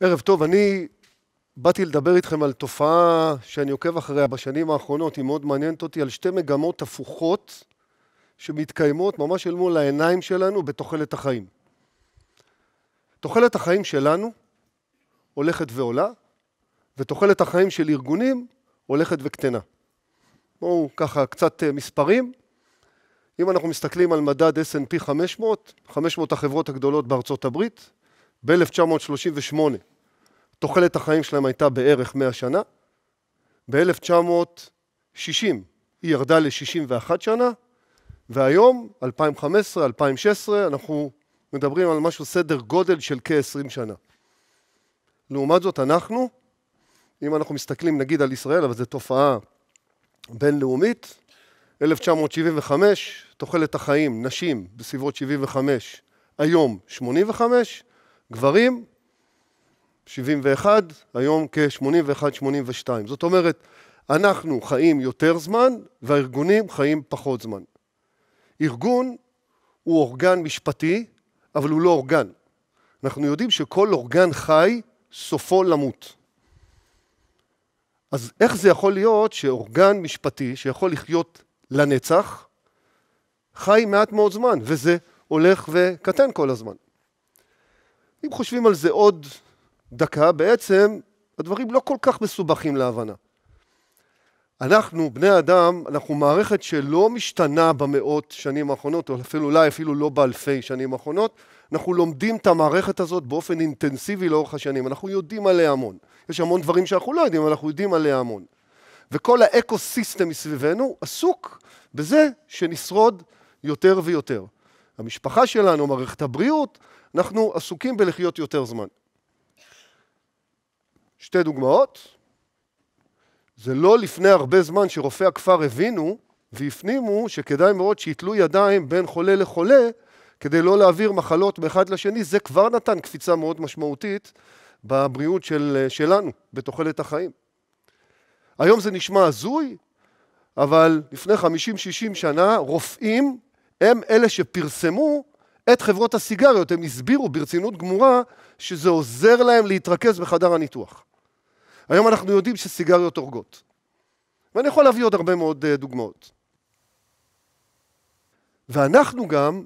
ערב טוב, אני באתי לדבר איתכם על תופעה שאני עוקב אחריה בשנים האחרונות, היא מאוד מעניינת אותי, על שתי מגמות הפוכות שמתקיימות ממש אל מול העיניים שלנו בתוחלת החיים. תוחלת החיים שלנו הולכת ועולה, ותוחלת החיים של ארגונים הולכת וקטנה. בואו ככה קצת אה, מספרים. אם אנחנו מסתכלים על מדד S&P 500, 500 החברות הגדולות בארצות הברית, ב-1938 תוחלת החיים שלהם הייתה בערך 100 שנה, ב-1960 היא ירדה ל-61 שנה, והיום, 2015, 2016, אנחנו מדברים על משהו, סדר גודל של כ-20 שנה. לעומת זאת, אנחנו, אם אנחנו מסתכלים נגיד על ישראל, אבל זו תופעה בינלאומית, 1975, תוחלת החיים, נשים, בסביבות 75, היום 85, גברים, 71, היום כ-81-82. זאת אומרת, אנחנו חיים יותר זמן והארגונים חיים פחות זמן. ארגון הוא אורגן משפטי, אבל הוא לא אורגן. אנחנו יודעים שכל אורגן חי, סופו למות. אז איך זה יכול להיות שאורגן משפטי שיכול לחיות לנצח, חי מעט מאוד זמן, וזה הולך וקטן כל הזמן? אם חושבים על זה עוד דקה, בעצם הדברים לא כל כך מסובכים להבנה. אנחנו, בני אדם, אנחנו מערכת שלא משתנה במאות שנים האחרונות, או אפילו אולי אפילו לא באלפי שנים האחרונות. אנחנו לומדים את המערכת הזאת באופן אינטנסיבי לאורך השנים. אנחנו יודעים עליה המון. יש המון דברים שאנחנו לא יודעים, אבל אנחנו יודעים עליה המון. וכל האקו-סיסטם מסביבנו עסוק בזה שנשרוד יותר ויותר. המשפחה שלנו, מערכת הבריאות, אנחנו עסוקים בלחיות יותר זמן. שתי דוגמאות. זה לא לפני הרבה זמן שרופאי הכפר הבינו והפנימו שכדאי מאוד שיתלו ידיים בין חולה לחולה כדי לא להעביר מחלות מאחד לשני, זה כבר נתן קפיצה מאוד משמעותית בבריאות של, שלנו, בתוחלת החיים. היום זה נשמע הזוי, אבל לפני 50-60 שנה רופאים הם אלה שפרסמו את חברות הסיגריות, הם הסבירו ברצינות גמורה שזה עוזר להם להתרכז בחדר הניתוח. היום אנחנו יודעים שסיגריות הורגות. ואני יכול להביא עוד הרבה מאוד אה, דוגמאות. ואנחנו גם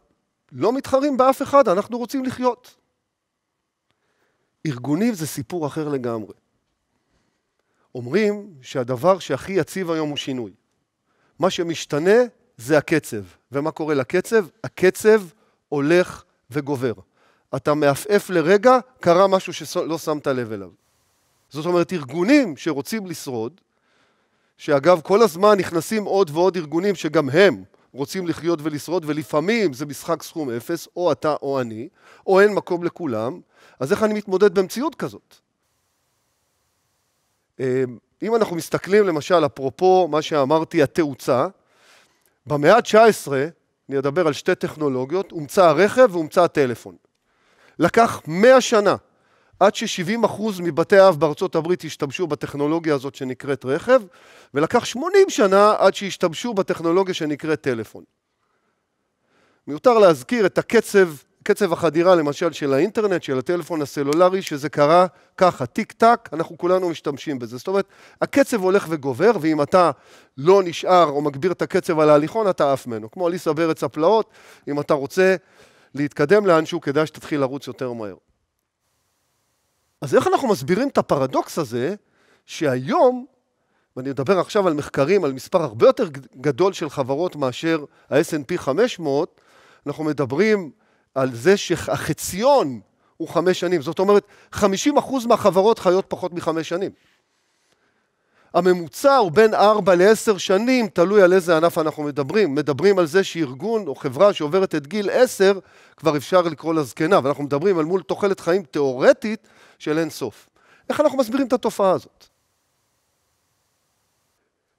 לא מתחרים באף אחד, אנחנו רוצים לחיות. ארגונים זה סיפור אחר לגמרי. אומרים שהדבר שהכי יציב היום הוא שינוי. מה שמשתנה זה הקצב. ומה קורה לקצב? הקצב הולך וגובר. אתה מעפעף לרגע, קרה משהו שלא שמת לב אליו. זאת אומרת, ארגונים שרוצים לשרוד, שאגב, כל הזמן נכנסים עוד ועוד ארגונים שגם הם רוצים לחיות ולשרוד, ולפעמים זה משחק סכום אפס, או אתה או אני, או אין מקום לכולם, אז איך אני מתמודד במציאות כזאת? אמ, אם אנחנו מסתכלים למשל, אפרופו מה שאמרתי, התאוצה, במאה ה-19 אני אדבר על שתי טכנולוגיות, הומצא הרכב והומצא הטלפון. לקח 100 שנה עד ש-70% מבתי האב בארצות הברית השתמשו בטכנולוגיה הזאת שנקראת רכב, ולקח 80 שנה עד שהשתמשו בטכנולוגיה שנקראת טלפון. מיותר להזכיר את הקצב קצב החדירה למשל של האינטרנט, של הטלפון הסלולרי, שזה קרה ככה, טיק טק, אנחנו כולנו משתמשים בזה. זאת אומרת, הקצב הולך וגובר, ואם אתה לא נשאר או מגביר את הקצב על ההליכון, אתה עף ממנו. כמו עליסה בארץ הפלאות, אם אתה רוצה להתקדם לאנשהו, כדאי שתתחיל לרוץ יותר מהר. אז איך אנחנו מסבירים את הפרדוקס הזה, שהיום, ואני אדבר עכשיו על מחקרים, על מספר הרבה יותר גדול של חברות מאשר ה-S&P 500, אנחנו מדברים על זה שהחציון הוא חמש שנים. זאת אומרת, 50% מהחברות חיות פחות מחמש שנים. הממוצע הוא בין 4 ל-10 שנים, תלוי על איזה ענף אנחנו מדברים. מדברים על זה שארגון או חברה שעוברת את גיל 10, כבר אפשר לקרוא לה זקנה, ואנחנו מדברים על מול תוחלת חיים תיאורטית של אין סוף. איך אנחנו מסבירים את התופעה הזאת?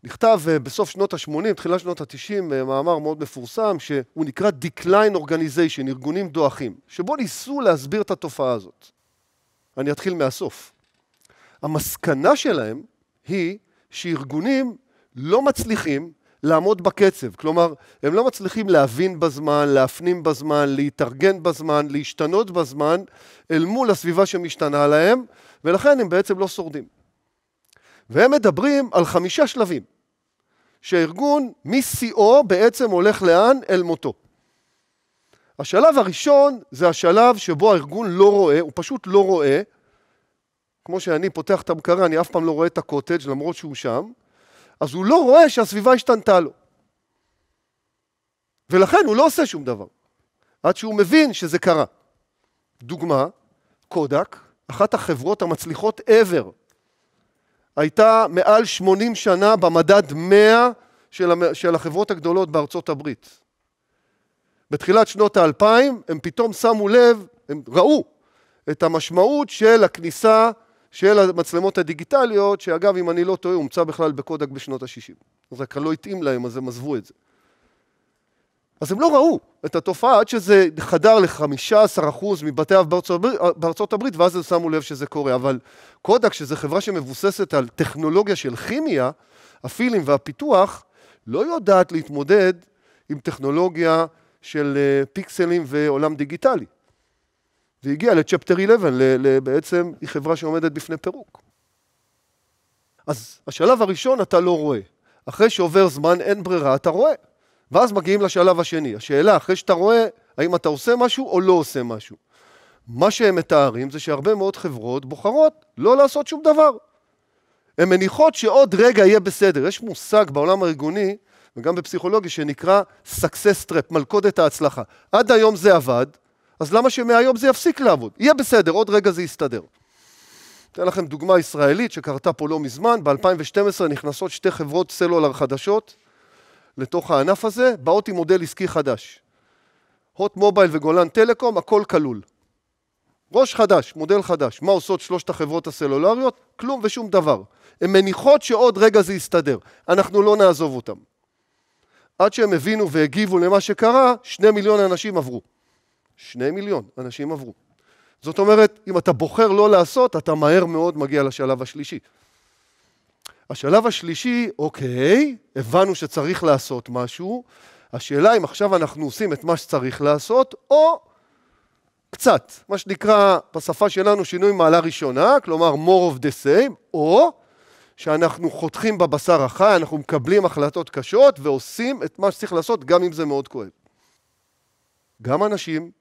נכתב אה, בסוף שנות ה-80, תחילת שנות ה-90, אה, מאמר מאוד מפורסם, שהוא נקרא Decline Organization, ארגונים דועכים, שבו ניסו להסביר את התופעה הזאת. אני אתחיל מהסוף. המסקנה שלהם היא שארגונים לא מצליחים לעמוד בקצב. כלומר, הם לא מצליחים להבין בזמן, להפנים בזמן, להתארגן בזמן, להשתנות בזמן, אל מול הסביבה שמשתנה להם, ולכן הם בעצם לא שורדים. והם מדברים על חמישה שלבים, שהארגון משיאו בעצם הולך לאן? אל מותו. השלב הראשון זה השלב שבו הארגון לא רואה, הוא פשוט לא רואה, כמו שאני פותח את המקרה, אני אף פעם לא רואה את הקוטג' למרות שהוא שם, אז הוא לא רואה שהסביבה השתנתה לו. ולכן הוא לא עושה שום דבר, עד שהוא מבין שזה קרה. דוגמה, קודק, אחת החברות המצליחות ever הייתה מעל 80 שנה במדד 100 של של החברות הגדולות בארצות הברית. בתחילת שנות האלפיים הם פתאום שמו לב, הם ראו את המשמעות של הכניסה של המצלמות הדיגיטליות, שאגב, אם אני לא טועה, הומצא בכלל בקודק בשנות ה-60. זה כבר לא התאים להם, אז הם עזבו את זה. אז הם לא ראו את התופעה עד שזה חדר ל-15% מבתי אב בארצות, הברית, ואז הם שמו לב שזה קורה. אבל קודק, שזו חברה שמבוססת על טכנולוגיה של כימיה, הפילים והפיתוח, לא יודעת להתמודד עם טכנולוגיה של אה, פיקסלים ועולם דיגיטלי. והגיע לצ'פטר 11, בעצם היא חברה שעומדת בפני פירוק. אז השלב הראשון אתה לא רואה. אחרי שעובר זמן אין ברירה, אתה רואה. ואז מגיעים לשלב השני. השאלה, אחרי שאתה רואה, האם אתה עושה משהו או לא עושה משהו. מה שהם מתארים זה שהרבה מאוד חברות בוחרות לא לעשות שום דבר. הן מניחות שעוד רגע יהיה בסדר. יש מושג בעולם הארגוני, וגם בפסיכולוגיה, שנקרא success trap, מלכודת ההצלחה. עד היום זה עבד, אז למה שמהיום זה יפסיק לעבוד? יהיה בסדר, עוד רגע זה יסתדר. אתן לכם דוגמה ישראלית שקרתה פה לא מזמן, ב-2012 נכנסות שתי חברות סלולר חדשות, לתוך הענף הזה, באות עם מודל עסקי חדש. הוט מובייל וגולן טלקום, הכל כלול. ראש חדש, מודל חדש. מה עושות שלושת החברות הסלולריות? כלום ושום דבר. הן מניחות שעוד רגע זה יסתדר. אנחנו לא נעזוב אותן. עד שהם הבינו והגיבו למה שקרה, שני מיליון אנשים עברו. שני מיליון אנשים עברו. זאת אומרת, אם אתה בוחר לא לעשות, אתה מהר מאוד מגיע לשלב השלישי. השלב השלישי, אוקיי, הבנו שצריך לעשות משהו, השאלה אם עכשיו אנחנו עושים את מה שצריך לעשות, או קצת, מה שנקרא בשפה שלנו שינוי מעלה ראשונה, כלומר more of the same, או שאנחנו חותכים בבשר החי, אנחנו מקבלים החלטות קשות ועושים את מה שצריך לעשות, גם אם זה מאוד כואב. גם אנשים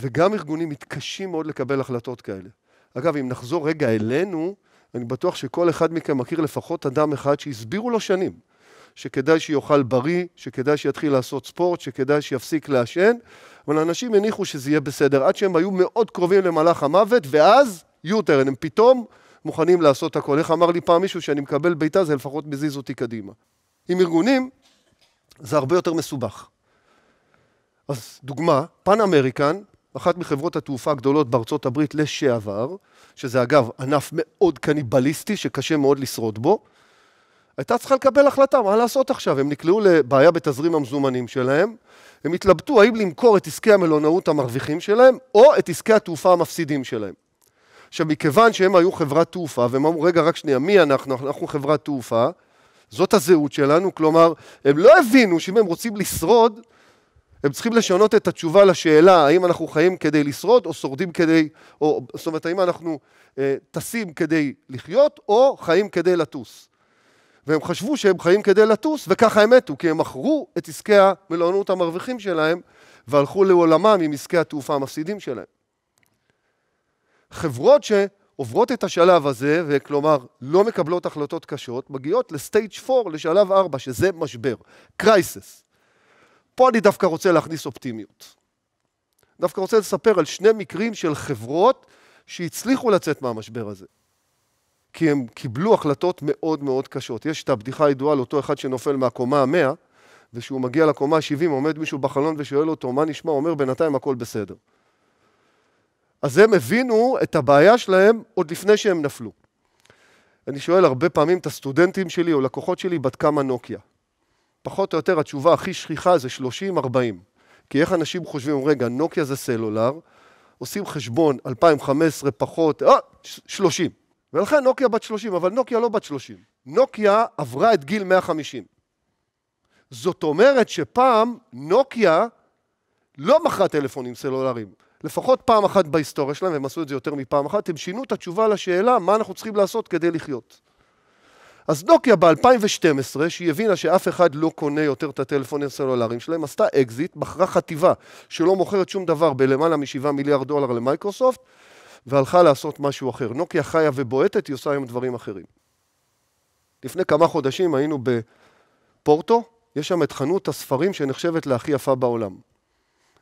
וגם ארגונים מתקשים מאוד לקבל החלטות כאלה. אגב, אם נחזור רגע אלינו, אני בטוח שכל אחד מכם מכיר לפחות אדם אחד שהסבירו לו שנים שכדאי שיאכל בריא, שכדאי שיתחיל לעשות ספורט, שכדאי שיפסיק לעשן, אבל אנשים הניחו שזה יהיה בסדר, עד שהם היו מאוד קרובים למהלך המוות, ואז יוטרן, הם פתאום מוכנים לעשות הכל. איך אמר לי פעם מישהו שאני מקבל בעיטה, זה לפחות מזיז אותי קדימה. עם ארגונים זה הרבה יותר מסובך. אז דוגמה, פן אמריקן, אחת מחברות התעופה הגדולות בארצות הברית לשעבר, שזה אגב ענף מאוד קניבליסטי שקשה מאוד לשרוד בו, הייתה צריכה לקבל החלטה מה לעשות עכשיו. הם נקלעו לבעיה בתזרים המזומנים שלהם, הם התלבטו האם למכור את עסקי המלונאות המרוויחים שלהם, או את עסקי התעופה המפסידים שלהם. עכשיו, מכיוון שהם היו חברת תעופה, והם אמרו, רגע, רק שנייה, מי אנחנו? אנחנו חברת תעופה, זאת הזהות שלנו, כלומר, הם לא הבינו שאם הם רוצים לשרוד, הם צריכים לשנות את התשובה לשאלה האם אנחנו חיים כדי לשרוד או שורדים כדי, או, זאת אומרת האם אנחנו אה, טסים כדי לחיות או חיים כדי לטוס. והם חשבו שהם חיים כדי לטוס וככה הם מתו כי הם מכרו את עסקי המלונות המרוויחים שלהם והלכו לעולמם עם עסקי התעופה המפסידים שלהם. חברות שעוברות את השלב הזה, וכלומר לא מקבלות החלטות קשות, מגיעות לסטייג' 4, לשלב 4, שזה משבר, קרייסס. פה אני דווקא רוצה להכניס אופטימיות. דווקא רוצה לספר על שני מקרים של חברות שהצליחו לצאת מהמשבר הזה. כי הם קיבלו החלטות מאוד מאוד קשות. יש את הבדיחה הידועה על אותו אחד שנופל מהקומה המאה, וכשהוא מגיע לקומה ה-70 עומד מישהו בחלון ושואל אותו, מה נשמע? הוא אומר, בינתיים הכל בסדר. אז הם הבינו את הבעיה שלהם עוד לפני שהם נפלו. אני שואל הרבה פעמים את הסטודנטים שלי או לקוחות שלי, בת כמה נוקיה? פחות או יותר התשובה הכי שכיחה זה 30-40. כי איך אנשים חושבים, רגע, נוקיה זה סלולר, עושים חשבון 2015 פחות, אה, 30. ולכן נוקיה בת 30, אבל נוקיה לא בת 30. נוקיה עברה את גיל 150. זאת אומרת שפעם נוקיה לא מכרה טלפונים סלולריים. לפחות פעם אחת בהיסטוריה שלהם, והם עשו את זה יותר מפעם אחת, הם שינו את התשובה לשאלה מה אנחנו צריכים לעשות כדי לחיות. אז נוקיה ב-2012, שהיא הבינה שאף אחד לא קונה יותר את הטלפונים הסלולריים שלהם, עשתה אקזיט, בחרה חטיבה שלא מוכרת שום דבר בלמעלה מ-7 מיליארד דולר למייקרוסופט, והלכה לעשות משהו אחר. נוקיה חיה ובועטת, היא עושה היום דברים אחרים. לפני כמה חודשים היינו בפורטו, יש שם את חנות הספרים שנחשבת להכי יפה בעולם.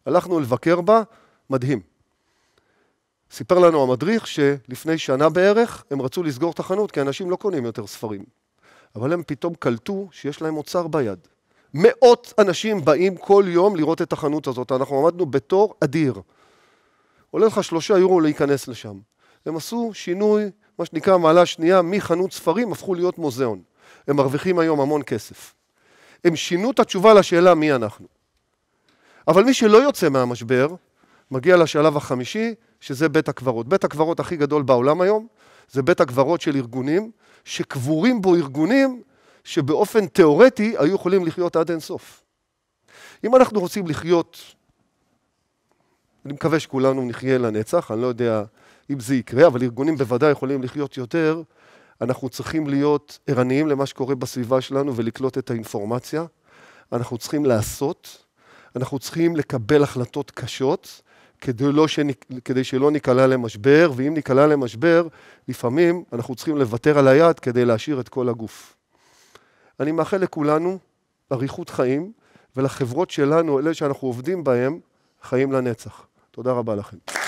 הלכנו לבקר בה, מדהים. סיפר לנו המדריך שלפני שנה בערך הם רצו לסגור את החנות כי אנשים לא קונים יותר ספרים. אבל הם פתאום קלטו שיש להם אוצר ביד. מאות אנשים באים כל יום לראות את החנות הזאת, אנחנו עמדנו בתור אדיר. עולה לך שלושה יורו להיכנס לשם. הם עשו שינוי, מה שנקרא מעלה שנייה, מחנות ספרים הפכו להיות מוזיאון. הם מרוויחים היום המון כסף. הם שינו את התשובה לשאלה מי אנחנו. אבל מי שלא יוצא מהמשבר, מגיע לשלב החמישי, שזה בית הקברות. בית הקברות הכי גדול בעולם היום, זה בית הקברות של ארגונים, שקבורים בו ארגונים שבאופן תיאורטי היו יכולים לחיות עד אינסוף. אם אנחנו רוצים לחיות, אני מקווה שכולנו נחיה לנצח, אני לא יודע אם זה יקרה, אבל ארגונים בוודאי יכולים לחיות יותר, אנחנו צריכים להיות ערניים למה שקורה בסביבה שלנו ולקלוט את האינפורמציה. אנחנו צריכים לעשות, אנחנו צריכים לקבל החלטות קשות, כדי, לא שניק, כדי שלא ניקלע למשבר, ואם ניקלע למשבר, לפעמים אנחנו צריכים לוותר על היד כדי להשאיר את כל הגוף. אני מאחל לכולנו אריכות חיים, ולחברות שלנו, אלה שאנחנו עובדים בהן, חיים לנצח. תודה רבה לכם.